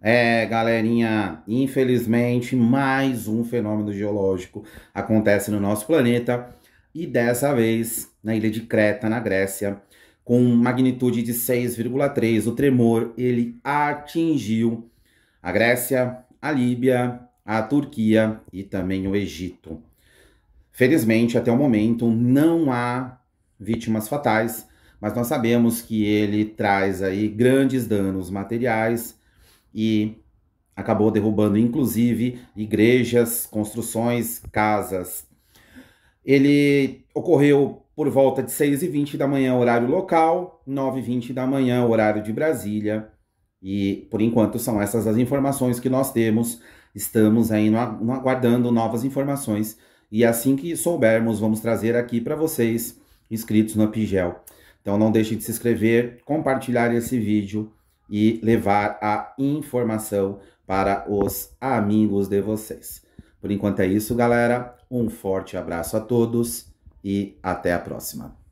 É, galerinha, infelizmente, mais um fenômeno geológico acontece no nosso planeta e dessa vez na ilha de Creta, na Grécia, com magnitude de 6,3. O tremor ele atingiu a Grécia, a Líbia, a Turquia e também o Egito. Felizmente, até o momento, não há vítimas fatais, mas nós sabemos que ele traz aí grandes danos materiais e acabou derrubando inclusive igrejas, construções, casas. Ele ocorreu por volta de 6h20 da manhã, horário local, 9h20 da manhã, horário de Brasília. E por enquanto são essas as informações que nós temos. Estamos aí no, aguardando novas informações. E assim que soubermos, vamos trazer aqui para vocês, inscritos no Pigel. Então não deixe de se inscrever, compartilhar esse vídeo e levar a informação para os amigos de vocês. Por enquanto é isso, galera. Um forte abraço a todos e até a próxima.